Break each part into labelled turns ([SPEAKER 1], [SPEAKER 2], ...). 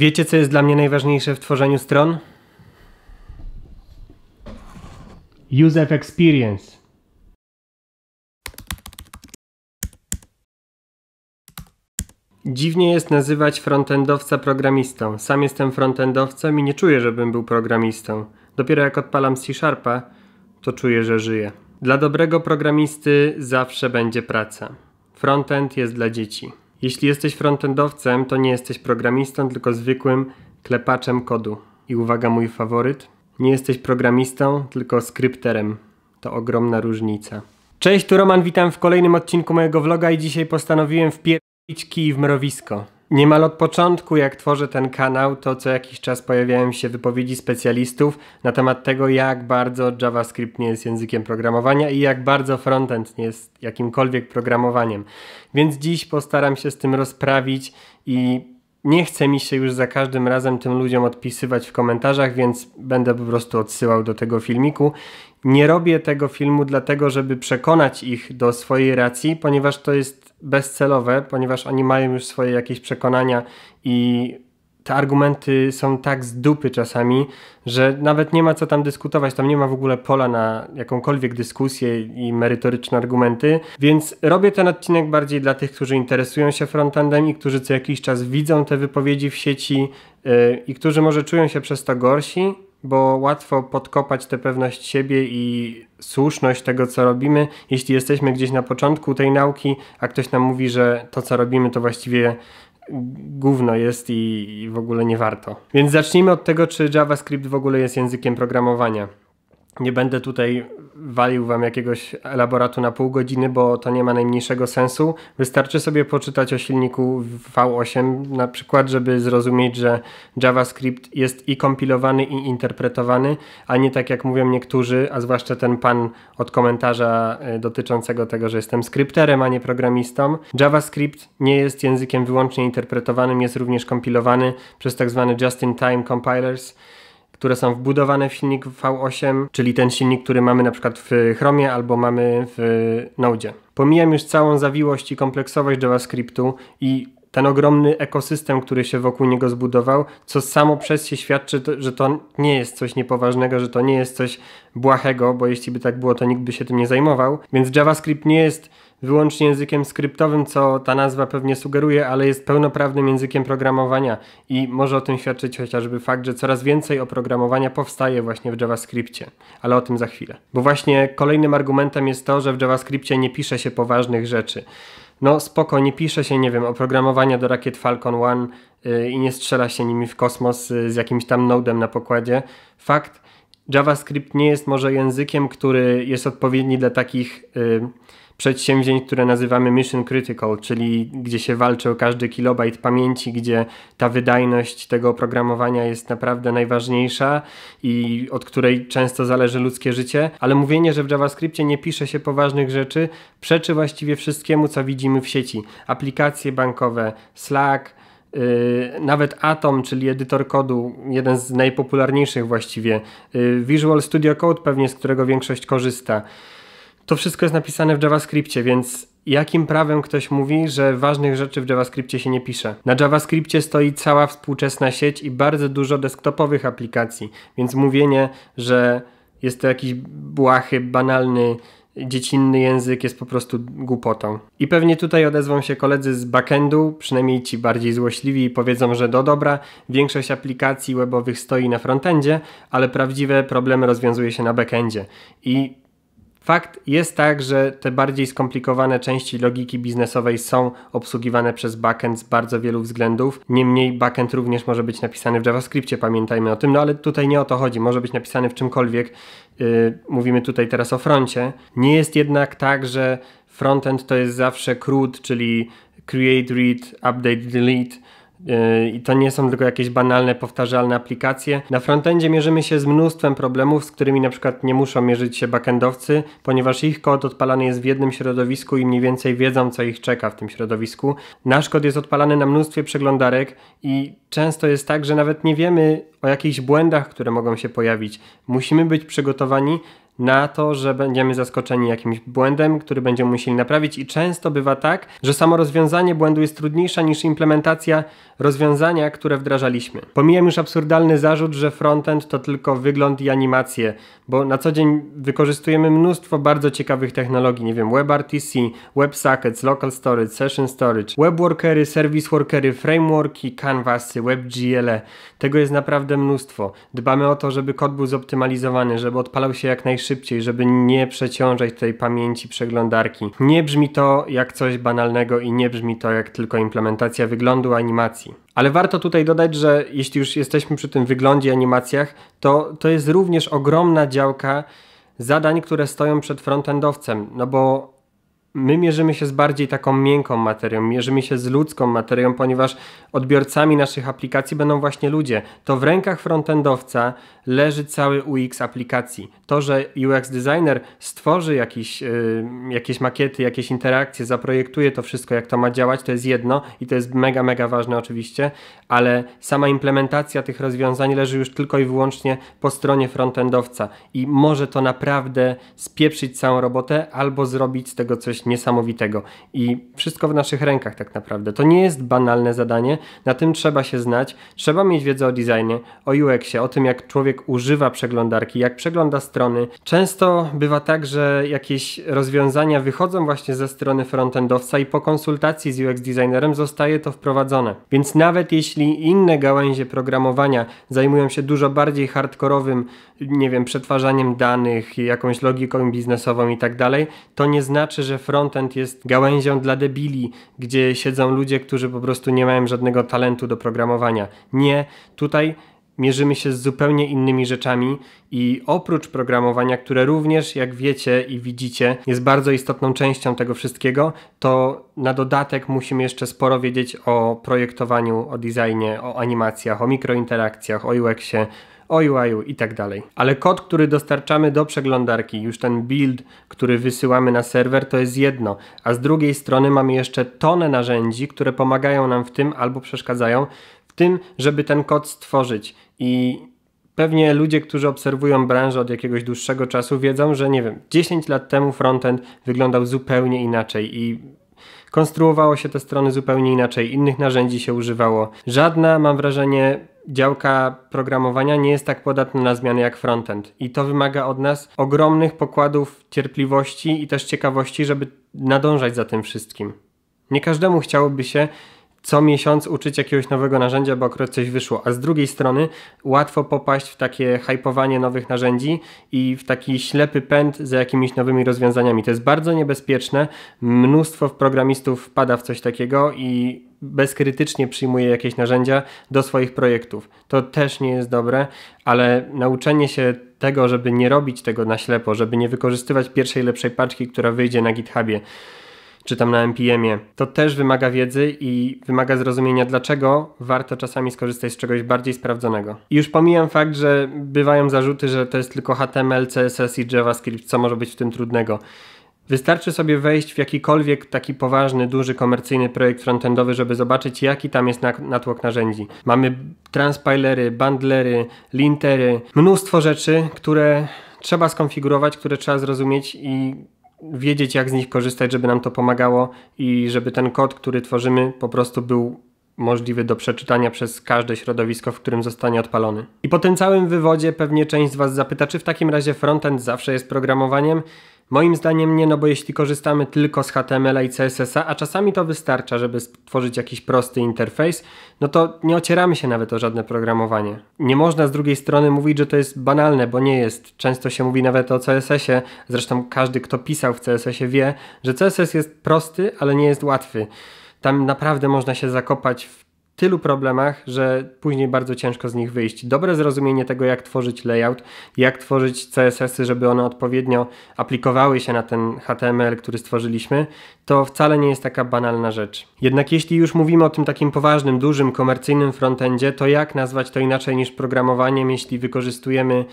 [SPEAKER 1] Wiecie, co jest dla mnie najważniejsze w tworzeniu stron? User Experience. Dziwnie jest nazywać frontendowca programistą. Sam jestem frontendowcem i nie czuję, żebym był programistą. Dopiero jak odpalam C-Sharpa, to czuję, że żyję. Dla dobrego programisty zawsze będzie praca. Frontend jest dla dzieci. Jeśli jesteś frontendowcem, to nie jesteś programistą, tylko zwykłym klepaczem kodu. I uwaga, mój faworyt. Nie jesteś programistą, tylko skrypterem. To ogromna różnica. Cześć, tu Roman, witam w kolejnym odcinku mojego vloga i dzisiaj postanowiłem wpierdolić kij w mrowisko. Niemal od początku, jak tworzę ten kanał, to co jakiś czas pojawiają się wypowiedzi specjalistów na temat tego, jak bardzo JavaScript nie jest językiem programowania i jak bardzo frontend nie jest jakimkolwiek programowaniem. Więc dziś postaram się z tym rozprawić i nie chce mi się już za każdym razem tym ludziom odpisywać w komentarzach, więc będę po prostu odsyłał do tego filmiku. Nie robię tego filmu dlatego, żeby przekonać ich do swojej racji, ponieważ to jest bezcelowe, ponieważ oni mają już swoje jakieś przekonania i te argumenty są tak z dupy czasami, że nawet nie ma co tam dyskutować, tam nie ma w ogóle pola na jakąkolwiek dyskusję i merytoryczne argumenty, więc robię ten odcinek bardziej dla tych, którzy interesują się frontendem i którzy co jakiś czas widzą te wypowiedzi w sieci yy, i którzy może czują się przez to gorsi, bo łatwo podkopać tę pewność siebie i słuszność tego, co robimy, jeśli jesteśmy gdzieś na początku tej nauki, a ktoś nam mówi, że to, co robimy, to właściwie gówno jest i, i w ogóle nie warto. Więc zacznijmy od tego, czy JavaScript w ogóle jest językiem programowania. Nie będę tutaj walił wam jakiegoś elaboratu na pół godziny, bo to nie ma najmniejszego sensu. Wystarczy sobie poczytać o silniku V8, na przykład, żeby zrozumieć, że JavaScript jest i kompilowany, i interpretowany, a nie tak jak mówią niektórzy, a zwłaszcza ten pan od komentarza e, dotyczącego tego, że jestem skrypterem, a nie programistą. JavaScript nie jest językiem wyłącznie interpretowanym, jest również kompilowany przez tak zwany just-in-time compilers które są wbudowane w silnik V8, czyli ten silnik, który mamy na przykład w Chromie albo mamy w Node. Pomijam już całą zawiłość i kompleksowość JavaScriptu i ten ogromny ekosystem, który się wokół niego zbudował, co samo przez się świadczy, że to nie jest coś niepoważnego, że to nie jest coś błahego, bo jeśli by tak było, to nikt by się tym nie zajmował. Więc JavaScript nie jest wyłącznie językiem skryptowym, co ta nazwa pewnie sugeruje, ale jest pełnoprawnym językiem programowania i może o tym świadczyć chociażby fakt, że coraz więcej oprogramowania powstaje właśnie w JavaScriptie, ale o tym za chwilę. Bo właśnie kolejnym argumentem jest to, że w JavaScriptie nie pisze się poważnych rzeczy no spoko, nie pisze się, nie wiem, oprogramowania do rakiet Falcon 1 y, i nie strzela się nimi w kosmos y, z jakimś tam nodem na pokładzie. Fakt, JavaScript nie jest może językiem, który jest odpowiedni dla takich... Yy, przedsięwzięć, które nazywamy mission critical, czyli gdzie się walczy o każdy kilobajt pamięci, gdzie ta wydajność tego oprogramowania jest naprawdę najważniejsza i od której często zależy ludzkie życie, ale mówienie, że w JavaScriptie nie pisze się poważnych rzeczy, przeczy właściwie wszystkiemu, co widzimy w sieci. Aplikacje bankowe, Slack, y, nawet Atom, czyli edytor kodu, jeden z najpopularniejszych właściwie, y, Visual Studio Code pewnie, z którego większość korzysta to wszystko jest napisane w JavaScriptie, więc jakim prawem ktoś mówi, że ważnych rzeczy w JavaScriptie się nie pisze. Na JavaScriptie stoi cała współczesna sieć i bardzo dużo desktopowych aplikacji, więc mówienie, że jest to jakiś błahy, banalny, dziecinny język jest po prostu głupotą. I pewnie tutaj odezwą się koledzy z backendu, przynajmniej ci bardziej złośliwi i powiedzą, że do dobra, większość aplikacji webowych stoi na frontendzie, ale prawdziwe problemy rozwiązuje się na backendzie. I Fakt jest tak, że te bardziej skomplikowane części logiki biznesowej są obsługiwane przez backend z bardzo wielu względów. Niemniej backend również może być napisany w JavaScriptie, pamiętajmy o tym, no ale tutaj nie o to chodzi, może być napisany w czymkolwiek. Yy, mówimy tutaj teraz o froncie. Nie jest jednak tak, że frontend to jest zawsze CRUD, czyli create, read, update, delete Yy, I to nie są tylko jakieś banalne, powtarzalne aplikacje. Na frontendzie mierzymy się z mnóstwem problemów, z którymi na przykład nie muszą mierzyć się backendowcy, ponieważ ich kod odpalany jest w jednym środowisku i mniej więcej wiedzą, co ich czeka w tym środowisku. Nasz kod jest odpalany na mnóstwie przeglądarek i często jest tak, że nawet nie wiemy o jakichś błędach, które mogą się pojawić. Musimy być przygotowani na to, że będziemy zaskoczeni jakimś błędem, który będziemy musieli naprawić i często bywa tak, że samo rozwiązanie błędu jest trudniejsze niż implementacja rozwiązania, które wdrażaliśmy. Pomijam już absurdalny zarzut, że frontend to tylko wygląd i animacje, bo na co dzień wykorzystujemy mnóstwo bardzo ciekawych technologii, nie wiem, WebRTC, WebSockets, Local Storage, Session Storage, WebWorkery, Service Workery, Frameworki, Canvasy, WebGL. E. Tego jest naprawdę mnóstwo. Dbamy o to, żeby kod był zoptymalizowany, żeby odpalał się jak najszybciej szybciej, żeby nie przeciążać tej pamięci przeglądarki. Nie brzmi to jak coś banalnego i nie brzmi to jak tylko implementacja wyglądu animacji. Ale warto tutaj dodać, że jeśli już jesteśmy przy tym wyglądzie animacjach, to to jest również ogromna działka zadań, które stoją przed frontendowcem, no bo my mierzymy się z bardziej taką miękką materią, mierzymy się z ludzką materią, ponieważ odbiorcami naszych aplikacji będą właśnie ludzie. To w rękach frontendowca leży cały UX aplikacji. To, że UX designer stworzy jakieś yy, jakieś makiety, jakieś interakcje, zaprojektuje to wszystko, jak to ma działać, to jest jedno i to jest mega, mega ważne oczywiście, ale sama implementacja tych rozwiązań leży już tylko i wyłącznie po stronie frontendowca i może to naprawdę spieprzyć całą robotę albo zrobić z tego coś niesamowitego. I wszystko w naszych rękach tak naprawdę. To nie jest banalne zadanie, na tym trzeba się znać, trzeba mieć wiedzę o designie, o UX-ie, o tym jak człowiek używa przeglądarki, jak przegląda strony. Często bywa tak, że jakieś rozwiązania wychodzą właśnie ze strony frontendowca i po konsultacji z UX designerem zostaje to wprowadzone. Więc nawet jeśli inne gałęzie programowania zajmują się dużo bardziej hardkorowym, nie wiem, przetwarzaniem danych, jakąś logiką biznesową i tak dalej, to nie znaczy, że frontend jest gałęzią dla debili, gdzie siedzą ludzie, którzy po prostu nie mają żadnego talentu do programowania. Nie, tutaj mierzymy się z zupełnie innymi rzeczami i oprócz programowania, które również, jak wiecie i widzicie, jest bardzo istotną częścią tego wszystkiego, to na dodatek musimy jeszcze sporo wiedzieć o projektowaniu, o designie, o animacjach, o mikrointerakcjach, o UX-ie, oju, i tak dalej. Ale kod, który dostarczamy do przeglądarki, już ten build, który wysyłamy na serwer, to jest jedno, a z drugiej strony mamy jeszcze tonę narzędzi, które pomagają nam w tym albo przeszkadzają w tym, żeby ten kod stworzyć. I Pewnie ludzie, którzy obserwują branżę od jakiegoś dłuższego czasu, wiedzą, że nie wiem, 10 lat temu frontend wyglądał zupełnie inaczej i konstruowało się te strony zupełnie inaczej, innych narzędzi się używało. Żadna, mam wrażenie, działka programowania nie jest tak podatna na zmiany jak frontend. I to wymaga od nas ogromnych pokładów cierpliwości i też ciekawości, żeby nadążać za tym wszystkim. Nie każdemu chciałoby się co miesiąc uczyć jakiegoś nowego narzędzia, bo akurat coś wyszło, a z drugiej strony łatwo popaść w takie hypowanie nowych narzędzi i w taki ślepy pęd za jakimiś nowymi rozwiązaniami. To jest bardzo niebezpieczne. Mnóstwo programistów wpada w coś takiego i bezkrytycznie przyjmuje jakieś narzędzia do swoich projektów. To też nie jest dobre, ale nauczenie się tego, żeby nie robić tego na ślepo, żeby nie wykorzystywać pierwszej lepszej paczki, która wyjdzie na GitHubie czy tam na NPM-ie, to też wymaga wiedzy i wymaga zrozumienia, dlaczego warto czasami skorzystać z czegoś bardziej sprawdzonego. I już pomijam fakt, że bywają zarzuty, że to jest tylko HTML, CSS i JavaScript, co może być w tym trudnego. Wystarczy sobie wejść w jakikolwiek taki poważny, duży, komercyjny projekt frontendowy, żeby zobaczyć, jaki tam jest natłok narzędzi. Mamy transpilery, bundlery, lintery, mnóstwo rzeczy, które trzeba skonfigurować, które trzeba zrozumieć i wiedzieć, jak z nich korzystać, żeby nam to pomagało i żeby ten kod, który tworzymy, po prostu był możliwy do przeczytania przez każde środowisko, w którym zostanie odpalony. I po tym całym wywodzie pewnie część z Was zapyta, czy w takim razie frontend zawsze jest programowaniem? Moim zdaniem nie, no bo jeśli korzystamy tylko z HTML i CSS, a czasami to wystarcza, żeby stworzyć jakiś prosty interfejs, no to nie ocieramy się nawet o żadne programowanie. Nie można z drugiej strony mówić, że to jest banalne, bo nie jest. Często się mówi nawet o CSS-ie, zresztą każdy, kto pisał w CSS-ie wie, że CSS jest prosty, ale nie jest łatwy. Tam naprawdę można się zakopać w tylu problemach, że później bardzo ciężko z nich wyjść. Dobre zrozumienie tego, jak tworzyć layout, jak tworzyć CSS-y, żeby one odpowiednio aplikowały się na ten HTML, który stworzyliśmy, to wcale nie jest taka banalna rzecz. Jednak jeśli już mówimy o tym takim poważnym, dużym, komercyjnym frontendzie, to jak nazwać to inaczej niż programowaniem, jeśli wykorzystujemy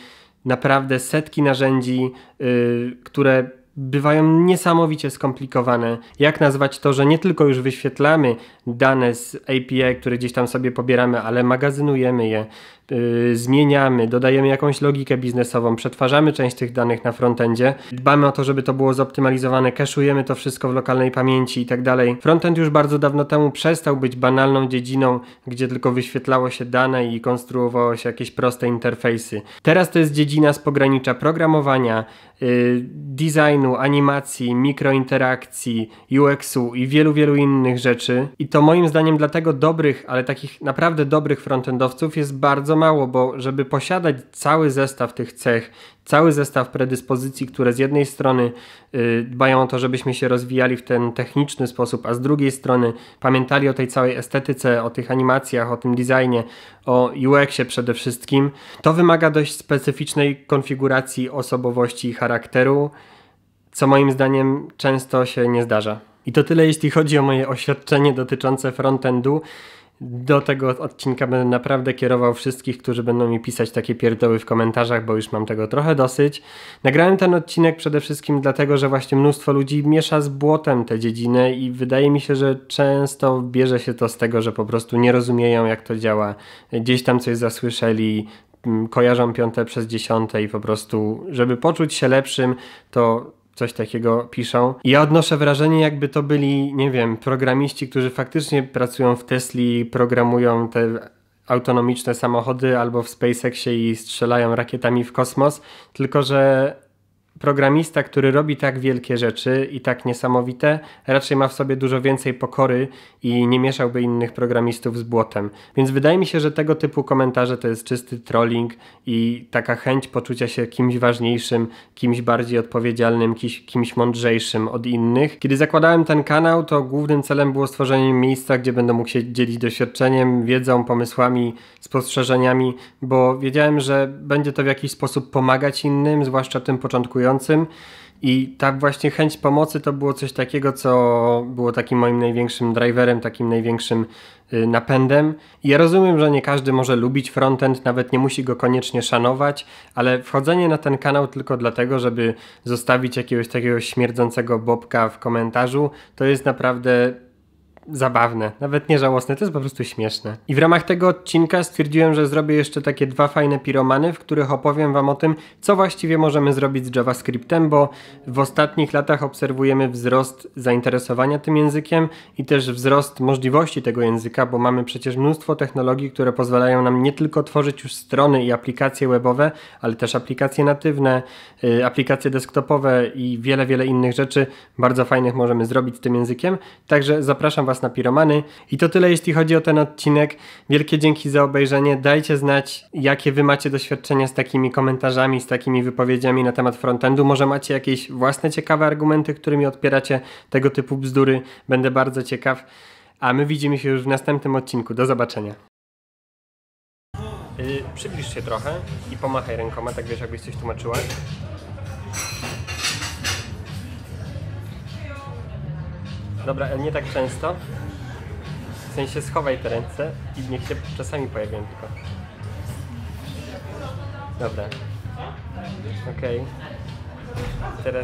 [SPEAKER 1] naprawdę setki narzędzi, yy, które bywają niesamowicie skomplikowane. Jak nazwać to, że nie tylko już wyświetlamy dane z API, które gdzieś tam sobie pobieramy, ale magazynujemy je, Y, zmieniamy, dodajemy jakąś logikę biznesową, przetwarzamy część tych danych na frontendzie, dbamy o to, żeby to było zoptymalizowane, cache'ujemy to wszystko w lokalnej pamięci i tak dalej. Frontend już bardzo dawno temu przestał być banalną dziedziną, gdzie tylko wyświetlało się dane i konstruowało się jakieś proste interfejsy. Teraz to jest dziedzina z pogranicza programowania, y, designu, animacji, mikrointerakcji, UX-u i wielu, wielu innych rzeczy. I to moim zdaniem dlatego dobrych, ale takich naprawdę dobrych frontendowców jest bardzo bardzo mało, bo żeby posiadać cały zestaw tych cech, cały zestaw predyspozycji, które z jednej strony y, dbają o to, żebyśmy się rozwijali w ten techniczny sposób, a z drugiej strony pamiętali o tej całej estetyce, o tych animacjach, o tym designie, o UX-ie przede wszystkim, to wymaga dość specyficznej konfiguracji osobowości i charakteru, co moim zdaniem często się nie zdarza. I to tyle, jeśli chodzi o moje oświadczenie dotyczące frontendu do tego odcinka będę naprawdę kierował wszystkich, którzy będą mi pisać takie pierdoły w komentarzach, bo już mam tego trochę dosyć. Nagrałem ten odcinek przede wszystkim dlatego, że właśnie mnóstwo ludzi miesza z błotem tę dziedzinę i wydaje mi się, że często bierze się to z tego, że po prostu nie rozumieją jak to działa. Gdzieś tam coś zasłyszeli, mm, kojarzą piąte przez dziesiąte i po prostu, żeby poczuć się lepszym, to coś takiego piszą. Ja odnoszę wrażenie, jakby to byli, nie wiem, programiści, którzy faktycznie pracują w Tesli, programują te autonomiczne samochody albo w SpaceXie i strzelają rakietami w kosmos, tylko że programista, który robi tak wielkie rzeczy i tak niesamowite, raczej ma w sobie dużo więcej pokory i nie mieszałby innych programistów z błotem. Więc wydaje mi się, że tego typu komentarze to jest czysty trolling i taka chęć poczucia się kimś ważniejszym, kimś bardziej odpowiedzialnym, kimś, kimś mądrzejszym od innych. Kiedy zakładałem ten kanał, to głównym celem było stworzenie miejsca, gdzie będę mógł się dzielić doświadczeniem, wiedzą, pomysłami, spostrzeżeniami, bo wiedziałem, że będzie to w jakiś sposób pomagać innym, zwłaszcza tym początku potrzebującym. I tak właśnie chęć pomocy to było coś takiego, co było takim moim największym driverem, takim największym y, napędem. I ja rozumiem, że nie każdy może lubić frontend, nawet nie musi go koniecznie szanować, ale wchodzenie na ten kanał tylko dlatego, żeby zostawić jakiegoś takiego śmierdzącego bobka w komentarzu, to jest naprawdę zabawne. Nawet nie żałosne, to jest po prostu śmieszne. I w ramach tego odcinka stwierdziłem, że zrobię jeszcze takie dwa fajne piromany, w których opowiem wam o tym, co właściwie możemy zrobić z JavaScriptem, bo w ostatnich latach obserwujemy wzrost zainteresowania tym językiem i też wzrost możliwości tego języka, bo mamy przecież mnóstwo technologii, które pozwalają nam nie tylko tworzyć już strony i aplikacje webowe, ale też aplikacje natywne, y, aplikacje desktopowe i wiele, wiele innych rzeczy bardzo fajnych możemy zrobić z tym językiem. Także zapraszam was Was na Piromany. I to tyle jeśli chodzi o ten odcinek. Wielkie dzięki za obejrzenie. Dajcie znać, jakie Wy macie doświadczenia z takimi komentarzami, z takimi wypowiedziami na temat frontendu. Może macie jakieś własne ciekawe argumenty, którymi odpieracie tego typu bzdury. Będę bardzo ciekaw. A my widzimy się już w następnym odcinku. Do zobaczenia. Yy, przybliż się trochę i pomachaj rękoma, tak wiesz, jakbyś coś tłumaczyła. Dobra, nie tak często. W sensie schowaj te ręce i niech się czasami pojawią tylko. Dobra. Okej. Okay. Teraz